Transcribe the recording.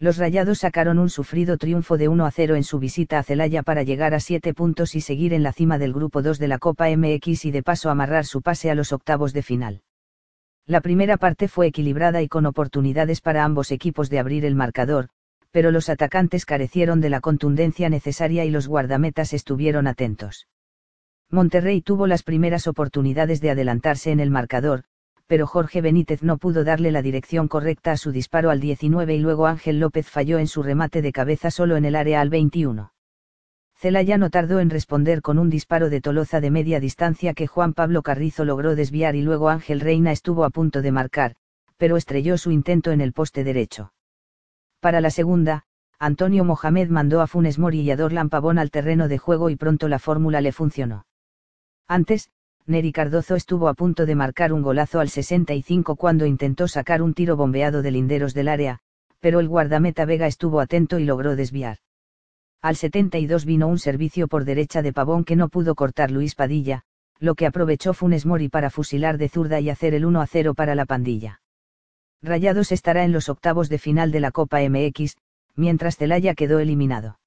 Los rayados sacaron un sufrido triunfo de 1 a 0 en su visita a Celaya para llegar a 7 puntos y seguir en la cima del grupo 2 de la Copa MX y de paso amarrar su pase a los octavos de final. La primera parte fue equilibrada y con oportunidades para ambos equipos de abrir el marcador, pero los atacantes carecieron de la contundencia necesaria y los guardametas estuvieron atentos. Monterrey tuvo las primeras oportunidades de adelantarse en el marcador, pero Jorge Benítez no pudo darle la dirección correcta a su disparo al 19 y luego Ángel López falló en su remate de cabeza solo en el área al 21. Celaya no tardó en responder con un disparo de Toloza de media distancia que Juan Pablo Carrizo logró desviar y luego Ángel Reina estuvo a punto de marcar, pero estrelló su intento en el poste derecho. Para la segunda, Antonio Mohamed mandó a Funes Mori y a Dorlan Pavón al terreno de juego y pronto la fórmula le funcionó. Antes, Neri Cardozo estuvo a punto de marcar un golazo al 65 cuando intentó sacar un tiro bombeado de linderos del área, pero el guardameta Vega estuvo atento y logró desviar. Al 72 vino un servicio por derecha de Pavón que no pudo cortar Luis Padilla, lo que aprovechó Funes Mori para fusilar de zurda y hacer el 1 a 0 para la pandilla. Rayados estará en los octavos de final de la Copa MX, mientras Celaya quedó eliminado.